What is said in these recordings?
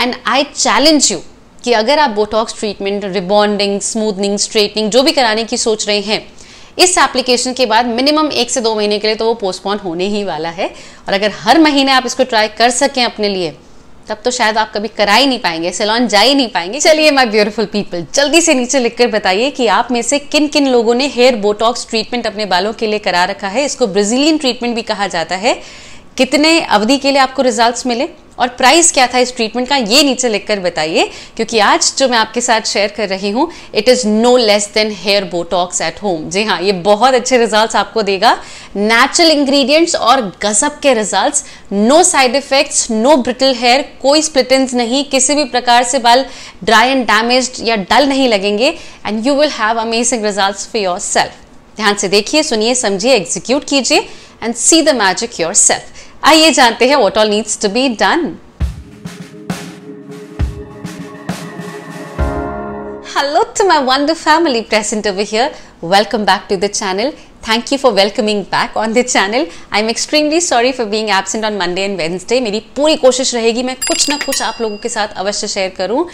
And I challenge you कि अगर आप Botox treatment rebonding smoothening straightening जो भी कराने की सोच रहे हैं इस एप्लीकेशन के बाद मिनिमम एक से दो महीने के लिए तो वो पोस्टपोन होने ही वाला है और अगर हर महीने आप इसको ट्राई कर सकें अपने लिए तब तो शायद आप कभी करा ही नहीं पाएंगे सैलॉन जा ही नहीं पाएंगे चलिए माई ब्यूटीफुल पीपल जल्दी से नीचे लिखकर बताइए कि आप में से किन किन लोगों ने हेयर बोटॉक्स ट्रीटमेंट अपने बालों के लिए करा रखा है इसको ब्राजीलियन ट्रीटमेंट भी कहा जाता है कितने अवधि के लिए आपको रिजल्ट मिले और प्राइस क्या था इस ट्रीटमेंट का ये नीचे लिखकर बताइए क्योंकि आज जो मैं आपके साथ शेयर कर रही हूँ it is no less than hair Botox at home जी हाँ ये बहुत अच्छे रिजल्ट आपको देगा नेचुरल इंग्रेडिएंट्स और गजब के result no side effects no brittle hair कोई स्प्लिटेंस नहीं किसी भी प्रकार से बाल ड्राई एंड डैमेज या डल नहीं लगेंगे and you will have amazing result for yourself ध्यान से देखिए सुनिए समझिए एग्जीक्यूट कीजिए and see the magic yourself आइए जानते हैं what all needs to be done hello to my one family present over here welcome back to the channel thank you for welcoming back on this channel I am extremely sorry for being absent on Monday and Wednesday मेरी पूरी कोशिश रहेगी मैं कुछ ना कुछ आप लोगों के साथ अवश्य शेयर करूं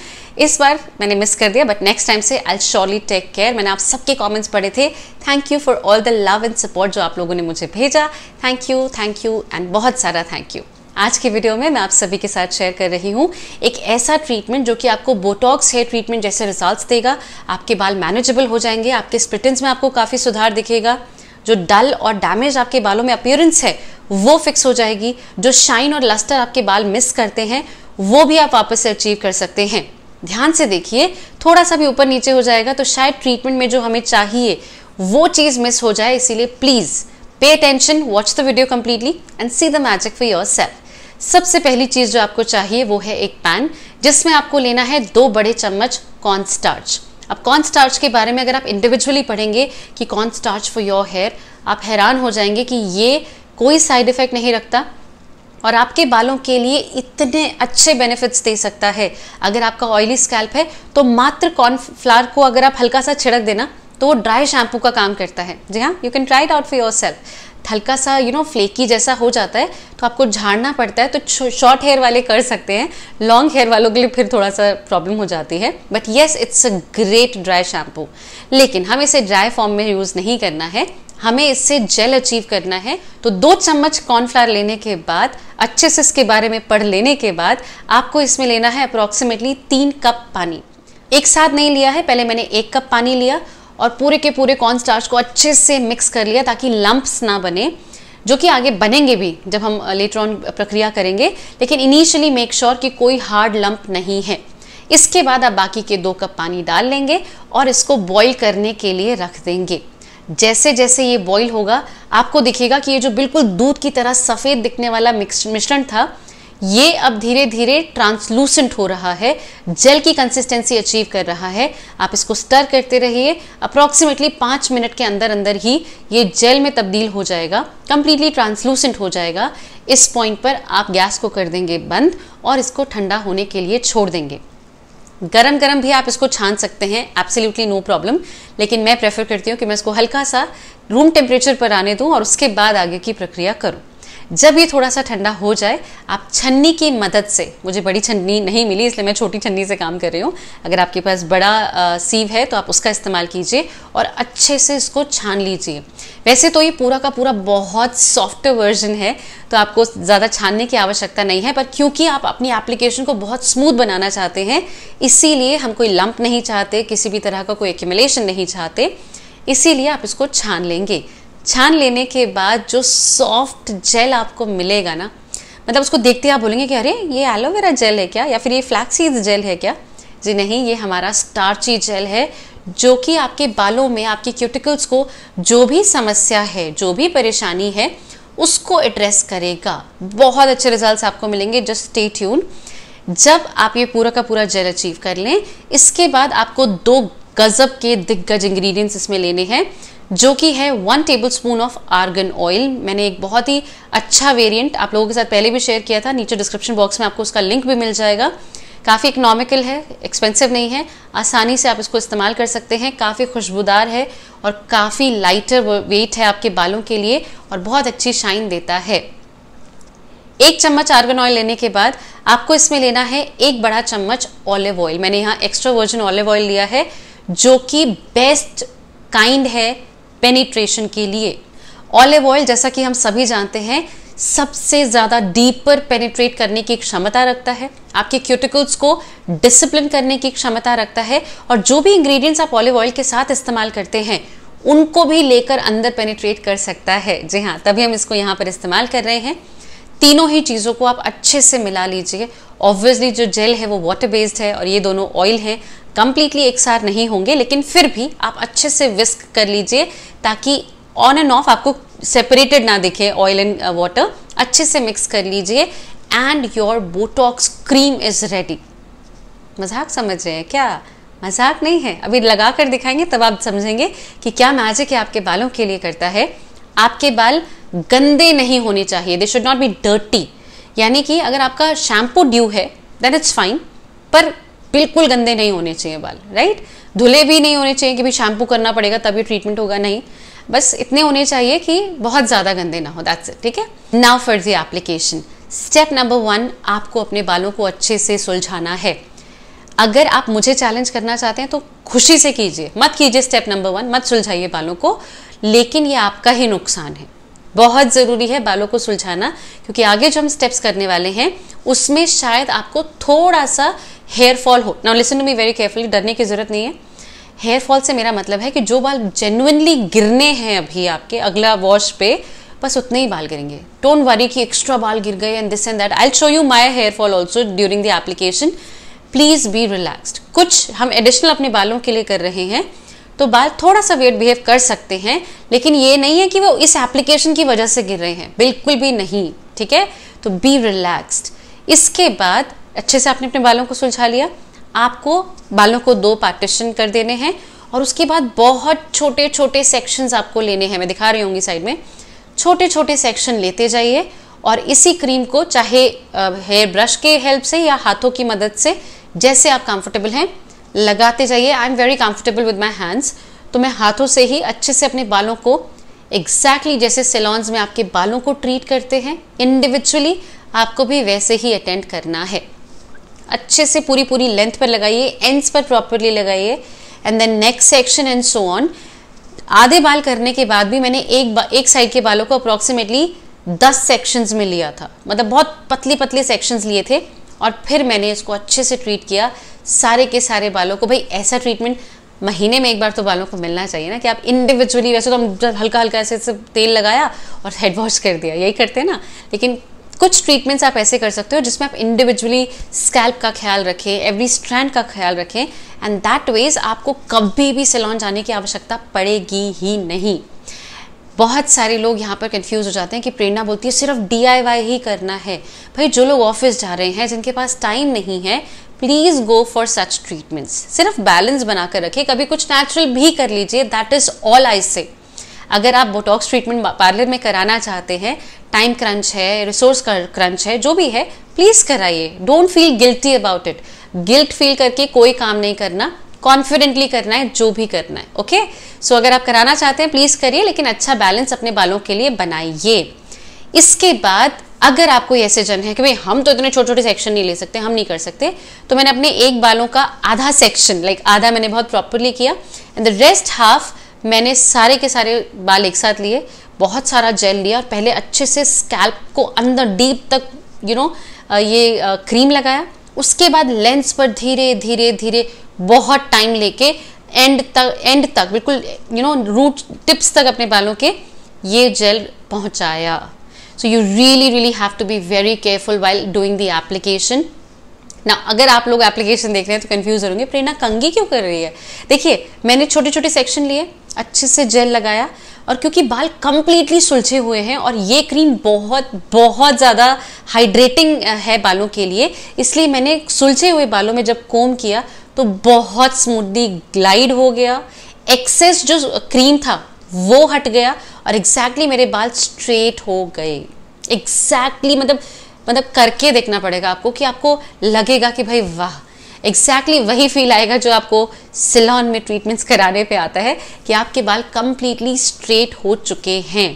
इस बार मैंने मिस कर दिया बट नेक्स्ट टाइम से आई श्योरली टेक केयर मैंने आप सबके कॉमेंट्स पढ़े थे thank you for all the love and support जो आप लोगों ने मुझे भेजा thank you thank you and बहुत सारा थैंक यू आज के वीडियो में मैं आप सभी के साथ शेयर कर रही हूँ एक ऐसा ट्रीटमेंट जो कि आपको बोटॉक्स हेयर ट्रीटमेंट जैसे रिजल्ट्स देगा आपके बाल मैनेजेबल हो जाएंगे आपके स्प्रिटेंस में आपको काफ़ी सुधार दिखेगा जो डल और डैमेज आपके बालों में अपियरेंस है वो फिक्स हो जाएगी जो शाइन और लस्टर आपके बाल मिस करते हैं वो भी आप वापस से अचीव कर सकते हैं ध्यान से देखिए थोड़ा सा भी ऊपर नीचे हो जाएगा तो शायद ट्रीटमेंट में जो हमें चाहिए वो चीज़ मिस हो जाए इसीलिए please pay attention watch the video completely and see the magic for yourself सबसे पहली चीज़ जो आपको चाहिए वो है एक पैन जिसमें आपको लेना है दो बड़े चम्मच कॉर्न स्टार्च अब कॉर्न स्टार्च के बारे में अगर आप इंडिविजुअली पढ़ेंगे कि corn starch for your hair आप हैरान हो जाएंगे कि ये कोई साइड इफ़ेक्ट नहीं रखता और आपके बालों के लिए इतने अच्छे बेनिफिट्स दे सकता है अगर आपका ऑयली स्कैल्प है तो मात्र कॉर्नफ्लावर को अगर आप हल्का सा छिड़क देना तो वो ड्राई शैम्पू का काम करता है जी हाँ you can try it out for yourself हल्का सा यू नो फ्लेकी जैसा हो जाता है तो आपको झाड़ना पड़ता है तो शॉर्ट हेयर वाले कर सकते हैं लॉन्ग हेयर वालों के लिए फिर थोड़ा सा प्रॉब्लम हो जाती है but yes it's a great dry shampoo लेकिन हमें इसे ड्राई फॉर्म में यूज़ नहीं करना है हमें इससे जेल अचीव करना है तो दो चम्मच कॉर्नफ्लावर लेने के बाद अच्छे से इसके बारे में पढ़ लेने के बाद आपको इसमें लेना है अप्रॉक्सीमेटली तीन कप पानी एक साथ नहीं लिया है पहले मैंने एक कप पानी लिया और पूरे के पूरे कॉर्न स्टार्च को अच्छे से मिक्स कर लिया ताकि लंप्स ना बने जो कि आगे बनेंगे भी जब हम लेटर ऑन प्रक्रिया करेंगे लेकिन इनिशियली मेक श्योर कि कोई हार्ड लंप नहीं है इसके बाद आप बाकी के दो कप पानी डाल लेंगे और इसको बॉईल करने के लिए रख देंगे जैसे जैसे ये बॉईल होगा आपको दिखेगा कि ये जो बिल्कुल दूध की तरह सफ़ेद दिखने वाला मिश्रण था ये अब धीरे धीरे ट्रांसलूसेंट हो रहा है जेल की कंसिस्टेंसी अचीव कर रहा है आप इसको स्टर करते रहिए अप्रॉक्सीमेटली पाँच मिनट के अंदर अंदर ही ये जेल में तब्दील हो जाएगा कंप्लीटली ट्रांसलूसेंट हो जाएगा इस पॉइंट पर आप गैस को कर देंगे बंद और इसको ठंडा होने के लिए छोड़ देंगे गरम गरम भी आप इसको छान सकते हैं एब्सोल्युटली नो प्रॉब्लम लेकिन मैं प्रेफर करती हूँ कि मैं इसको हल्का सा रूम टेम्परेचर पर आने दूँ और उसके बाद आगे की प्रक्रिया करूँ जब ये थोड़ा सा ठंडा हो जाए आप छन्नी की मदद से मुझे बड़ी छन्नी नहीं मिली इसलिए मैं छोटी छन्नी से काम कर रही हूँ अगर आपके पास बड़ा आ, सीव है तो आप उसका इस्तेमाल कीजिए और अच्छे से इसको छान लीजिए वैसे तो ये पूरा का पूरा बहुत सॉफ्ट वर्जन है तो आपको ज़्यादा छानने की आवश्यकता नहीं है पर क्योंकि आप अपनी एप्लीकेशन को बहुत स्मूथ बनाना चाहते हैं इसीलिए हम कोई लंप नहीं चाहते किसी भी तरह का कोई एक्यूमलेशन नहीं चाहते इसीलिए आप इसको छान लेंगे छान लेने के बाद जो सॉफ्ट जेल आपको मिलेगा ना मतलब उसको देखते आप बोलेंगे कि अरे ये एलोवेरा जेल है क्या या फिर ये फ्लैक्सीड जेल है क्या जी नहीं ये हमारा स्टार्ची जेल है जो कि आपके बालों में आपके क्यूटिकल्स को जो भी समस्या है जो भी परेशानी है उसको एड्रेस करेगा बहुत अच्छे रिजल्ट्स आपको मिलेंगे जस्ट स्टे ट्यून जब आप ये पूरा का पूरा जेल अचीव कर लें इसके बाद आपको दो गजब के दिग्गज इंग्रेडिएंट्स इसमें लेने हैं जो कि है one tablespoon of argan oil मैंने एक बहुत ही अच्छा वेरिएंट आप लोगों के साथ पहले भी शेयर किया था नीचे डिस्क्रिप्शन बॉक्स में आपको उसका लिंक भी मिल जाएगा काफ़ी इकनॉमिकल है एक्सपेंसिव नहीं है आसानी से आप इसको इस्तेमाल कर सकते हैं काफ़ी खुशबूदार है और काफ़ी लाइटर वेट है आपके बालों के लिए और बहुत अच्छी शाइन देता है एक चम्मच आर्गन ऑयल लेने के बाद आपको इसमें लेना है एक बड़ा चम्मच ऑलिव ऑयल मैंने यहाँ एक्स्ट्रा वर्जन ऑलिव ऑयल लिया है जो कि बेस्ट काइंड है पेनिट्रेशन के लिए ऑलिव ऑयल जैसा कि हम सभी जानते हैं सबसे ज़्यादा डीपर पेनिट्रेट करने की क्षमता रखता है आपके क्यूटिकल्स को डिसिप्लिन करने की क्षमता रखता है और जो भी इंग्रेडिएंट्स आप ऑलिव ऑयल के साथ इस्तेमाल करते हैं उनको भी लेकर अंदर पेनिट्रेट कर सकता है जी हाँ तभी हम इसको यहाँ पर इस्तेमाल कर रहे हैं तीनों ही चीज़ों को आप अच्छे से मिला लीजिए ऑब्वियसली जो जेल है वो वाटर बेस्ड है और ये दोनों ऑयल हैं कम्प्लीटली एक साथ नहीं होंगे लेकिन फिर भी आप अच्छे से विस्क कर लीजिए ताकि ऑन एंड ऑफ आपको सेपरेटेड ना दिखे ऑयल एंड वाटर अच्छे से मिक्स कर लीजिए and your Botox cream is ready मजाक समझ रहे हैं क्या मजाक नहीं है अभी लगा कर दिखाएंगे तब आप समझेंगे कि क्या मैजिक है आपके बालों के लिए करता है आपके बाल गंदे नहीं होने चाहिए they should not be dirty यानी कि अगर आपका शैम्पू ड्यू है दैट इज़ फाइन पर बिल्कुल गंदे नहीं होने चाहिए बाल राइट right? धुले भी नहीं होने चाहिए कि भी शैम्पू करना पड़ेगा तभी ट्रीटमेंट होगा नहीं बस इतने होने चाहिए कि बहुत ज़्यादा गंदे ना हो दैट्स इट ठीक है now for application step number one आपको अपने बालों को अच्छे से सुलझाना है अगर आप मुझे चैलेंज करना चाहते हैं तो खुशी से कीजिए मत कीजिए स्टेप नंबर वन मत सुलझाइए बालों को लेकिन ये आपका ही नुकसान है बहुत ज़रूरी है बालों को सुलझाना क्योंकि आगे जो हम स्टेप्स करने वाले हैं उसमें शायद आपको थोड़ा सा हेयर फॉल हो now listen to me very carefully डरने की ज़रूरत नहीं है हेयर फॉल से मेरा मतलब है कि जो बाल जेन्युनली गिरने हैं अभी आपके अगला वॉश पे बस उतने ही बाल गिरेंगे डोंट वरी कि एक्स्ट्रा बाल गिर गए and this and that I show you my hair fall also during the application please be relaxed कुछ हम एडिशनल अपने बालों के लिए कर रहे हैं तो बाल थोड़ा सा वेट बिहेव कर सकते हैं लेकिन ये नहीं है कि वो इस एप्लीकेशन की वजह से गिर रहे हैं बिल्कुल भी नहीं ठीक है तो बी रिलैक्स्ड इसके बाद अच्छे से आपने अपने बालों को सुलझा लिया आपको बालों को दो पार्टीशन कर देने हैं और उसके बाद बहुत छोटे छोटे सेक्शंस आपको लेने हैं मैं दिखा रही हूँ साइड में छोटे छोटे सेक्शन लेते जाइए और इसी क्रीम को चाहे हेयर ब्रश के हेल्प से या हाथों की मदद से जैसे आप कंफर्टेबल हैं लगाते जाइए I am very comfortable with my hands तो मैं हाथों से ही अच्छे से अपने बालों को एग्जैक्टली exactly जैसे सेलॉन्स में आपके बालों को ट्रीट करते हैं इंडिविजुअली आपको भी वैसे ही अटेंड करना है अच्छे से पूरी पूरी लेंथ पर लगाइए एंड्स पर प्रॉपरली लगाइए and then next section and so on आधे बाल करने के बाद भी मैंने एक एक साइड के बालों को अप्रॉक्सीमेटली दस सेक्शंस में लिया था मतलब बहुत पतले पतले सेक्शंस लिए थे और फिर मैंने इसको अच्छे से ट्रीट किया सारे के सारे बालों को भाई ऐसा ट्रीटमेंट महीने में एक बार तो बालों को मिलना चाहिए ना कि आप इंडिविजुअली वैसे तो हम हल्का हल्का ऐसे ऐसे तेल लगाया और हेड वॉश कर दिया यही करते हैं ना लेकिन कुछ ट्रीटमेंट्स आप ऐसे कर सकते हो जिसमें आप इंडिविजुअली स्कैल्प का ख्याल रखें एवरी स्ट्रैंड का ख्याल रखें एंड दैट वेज आपको कभी भी सैलॉन जाने की आवश्यकता पड़ेगी ही नहीं बहुत सारे लोग यहाँ पर कंफ्यूज हो जाते हैं कि प्रेरणा बोलती है सिर्फ डी ही करना है भाई जो लोग ऑफिस जा रहे हैं जिनके पास टाइम नहीं है please go for such treatments सिर्फ बैलेंस बनाकर रखिए कभी कुछ नेचुरल भी कर लीजिए दैट इज़ ऑल आई से अगर आप बोटॉक्स ट्रीटमेंट पार्लर में कराना चाहते हैं टाइम क्रंच है रिसोर्स क्रंच है जो भी है प्लीज़ कराइए don't feel guilty about it guilt feel करके कोई काम नहीं करना कॉन्फिडेंटली करना है जो भी करना है ओके सो अगर आप कराना चाहते हैं प्लीज करिए लेकिन अच्छा बैलेंस अपने बालों के लिए बनाइए इसके बाद अगर आपको ऐसे जन है कि भाई हम तो इतने छोटे छोटे सेक्शन नहीं ले सकते हम नहीं कर सकते तो मैंने अपने एक बालों का आधा सेक्शन लाइक आधा मैंने बहुत प्रॉपरली किया एंड द रेस्ट हाफ मैंने सारे के सारे बाल एक साथ लिए बहुत सारा जेल लिया और पहले अच्छे से स्कैल्प को अंदर डीप तक यू you नो know, ये क्रीम लगाया उसके बाद लेंस पर धीरे धीरे धीरे बहुत टाइम लेके एंड तक एंड तक बिल्कुल यू नो रूट टिप्स तक अपने बालों के ये जेल पहुंचाया so you really really have to be very careful while doing the application ना अगर आप लोग एप्लीकेशन देख रहे हैं तो कन्फ्यूज होंगे प्रेरणा कंगी क्यों कर रही है देखिए मैंने छोटे छोटे सेक्शन लिए अच्छे से जेल लगाया और क्योंकि बाल कम्प्लीटली सुलझे हुए हैं और ये क्रीम बहुत बहुत ज़्यादा हाइड्रेटिंग है बालों के लिए इसलिए मैंने सुलझे हुए बालों में जब कोम किया तो बहुत स्मूथली ग्लाइड हो गया एक्सेस जो क्रीम था वो हट गया और एग्जैक्टली exactly मेरे बाल स्ट्रेट हो गए एग्जैक्टली exactly, मतलब मतलब करके देखना पड़ेगा आपको कि आपको लगेगा कि भाई वाह एग्जैक्टली exactly वही फील आएगा जो आपको सिलॉन में ट्रीटमेंट्स कराने पे आता है कि आपके बाल कम्प्लीटली स्ट्रेट हो चुके हैं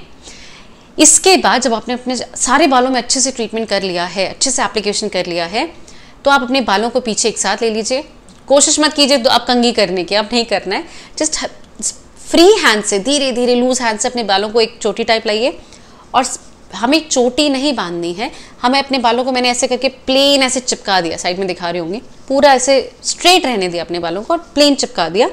इसके बाद जब आपने अपने सारे बालों में अच्छे से ट्रीटमेंट कर लिया है अच्छे से एप्लीकेशन कर लिया है तो आप अपने बालों को पीछे एक साथ ले लीजिए कोशिश मत कीजिए तो आप कंगी करने की आप नहीं करना है जस्ट फ्री हैंड से धीरे धीरे लूज हैंड से अपने बालों को एक चोटी टाइप लाइए और हमें चोटी नहीं बांधनी है हमें अपने बालों को मैंने ऐसे करके प्लेन ऐसे चिपका दिया साइड में दिखा रही होंगी पूरा ऐसे स्ट्रेट रहने दिया अपने बालों को और प्लेन चिपका दिया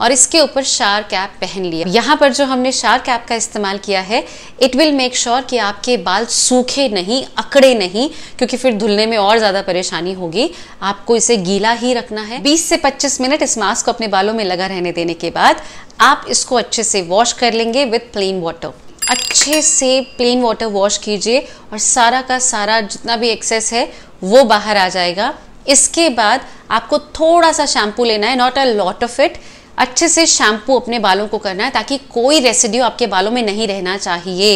और इसके ऊपर शार कैप पहन लिया यहाँ पर जो हमने शार कैप का इस्तेमाल किया है इट विल मेक श्योर कि आपके बाल सूखे नहीं अकड़े नहीं क्योंकि फिर धुलने में और ज़्यादा परेशानी होगी आपको इसे गीला ही रखना है 20 से 25 मिनट इस मास्क को अपने बालों में लगा रहने देने के बाद आप इसको अच्छे से वॉश कर लेंगे विथ प्लेन वाटर अच्छे से प्लेन वाटर वॉश कीजिए और सारा का सारा जितना भी एक्सेस है वो बाहर आ जाएगा इसके बाद आपको थोड़ा सा शैम्पू लेना है not a lot of it अच्छे से शैम्पू अपने बालों को करना है ताकि कोई रेसिड्यू आपके बालों में नहीं रहना चाहिए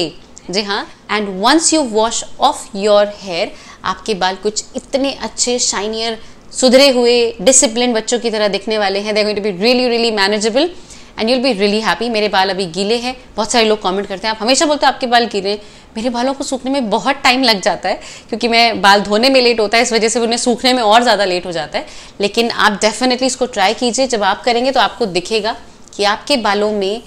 जी हाँ and once you wash off your hair आपके बाल कुछ इतने अच्छे शाइनियर सुधरे हुए डिसिप्लिन बच्चों की तरह दिखने वाले हैं they going to be really really manageable and you'll be really happy मेरे बाल अभी गीले हैं बहुत सारे लोग कमेंट करते हैं आप हमेशा बोलते हैं आपके बाल गीले मेरे बालों को सूखने में बहुत टाइम लग जाता है क्योंकि मैं बाल धोने में लेट होता है इस वजह से उन्हें सूखने में और ज़्यादा लेट हो जाता है लेकिन आप डेफिनेटली इसको ट्राई कीजिए जब आप करेंगे तो आपको दिखेगा कि आपके बालों में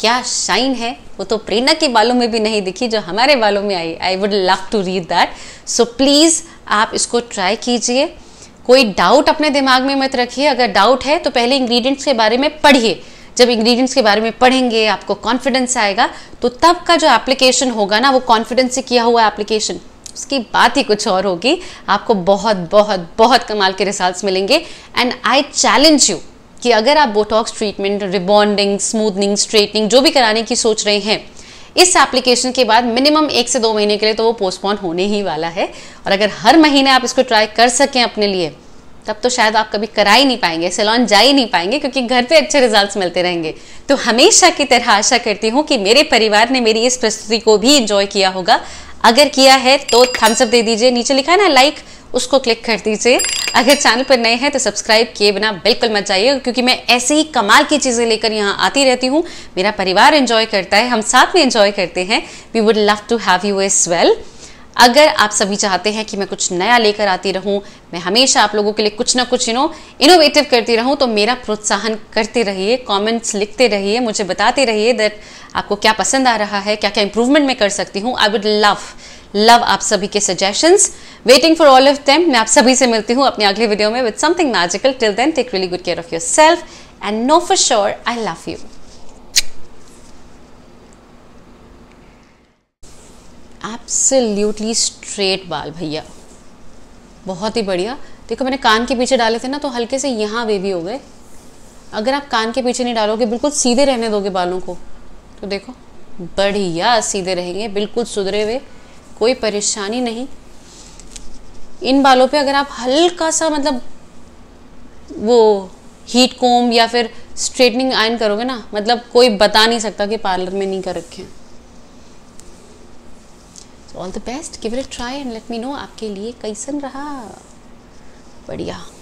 क्या शाइन है वो तो प्रेरणा के बालों में भी नहीं दिखी जो हमारे बालों में I I would love to read that so please आप इसको ट्राई कीजिए कोई डाउट अपने दिमाग में मत रखिए अगर डाउट है तो पहले इंग्रेडिएंट्स के बारे में पढ़िए जब इंग्रेडिएंट्स के बारे में पढ़ेंगे आपको कॉन्फिडेंस आएगा तो तब का जो एप्लीकेशन होगा ना वो कॉन्फिडेंस से किया हुआ एप्लीकेशन उसकी बात ही कुछ और होगी आपको बहुत बहुत बहुत कमाल के रिजल्ट मिलेंगे एंड आई चैलेंज यू कि अगर आप Botox treatment rebonding smoothening straightening जो भी कराने की सोच रहे हैं इस एप्लीकेशन के बाद मिनिमम एक से दो महीने के लिए तो वो पोस्टपोन होने ही वाला है और अगर हर महीने आप इसको ट्राई कर सकें अपने लिए तब तो शायद आप कभी करा ही नहीं पाएंगे सैलॉन जा ही नहीं पाएंगे क्योंकि घर पे अच्छे रिजल्ट्स मिलते रहेंगे तो हमेशा की तरह आशा करती हूँ कि मेरे परिवार ने मेरी इस प्रस्तुति को भी इंजॉय किया होगा अगर किया है तो थम्सअप दे दीजिए नीचे लिखा है ना लाइक उसको क्लिक कर दीजिए अगर चैनल पर नए हैं तो सब्सक्राइब किए बिना बिल्कुल मत जाइए क्योंकि मैं ऐसे ही कमाल की चीज़ें लेकर यहाँ आती रहती हूँ मेरा परिवार एंजॉय करता है हम साथ में एंजॉय करते हैं we would love to have you as well अगर आप सभी चाहते हैं कि मैं कुछ नया लेकर आती रहूं मैं हमेशा आप लोगों के लिए कुछ ना कुछ यू नो इनोवेटिव करती रहूं तो मेरा प्रोत्साहन करते रहिए कमेंट्स लिखते रहिए मुझे बताते रहिए दैट आपको क्या पसंद आ रहा है क्या क्या इंप्रूवमेंट मैं कर सकती हूँ आई वुड लव लव आप सभी के suggestions waiting for all of them मैं आप सभी से मिलती हूँ अपने अगले वीडियो में with something magical till then take really good care of your self and know for sure I love you absolutely straight बाल भैया बहुत ही बढ़िया देखो मैंने कान के पीछे डाले थे ना तो हल्के से यहाँ वेवी हो गए अगर आप कान के पीछे नहीं डालोगे बिल्कुल सीधे रहने दोगे बालों को तो देखो बढ़िया सीधे रहेंगे बिल्कुल सुधरे हुए कोई परेशानी नहीं इन बालों पे अगर आप हल्का सा मतलब वो हीट कोम या फिर स्ट्रेटनिंग आयन करोगे ना मतलब कोई बता नहीं सकता कि पार्लर में नहीं कर रखे हैं all the best give it try and let me know आपके लिए कैसन रहा बढ़िया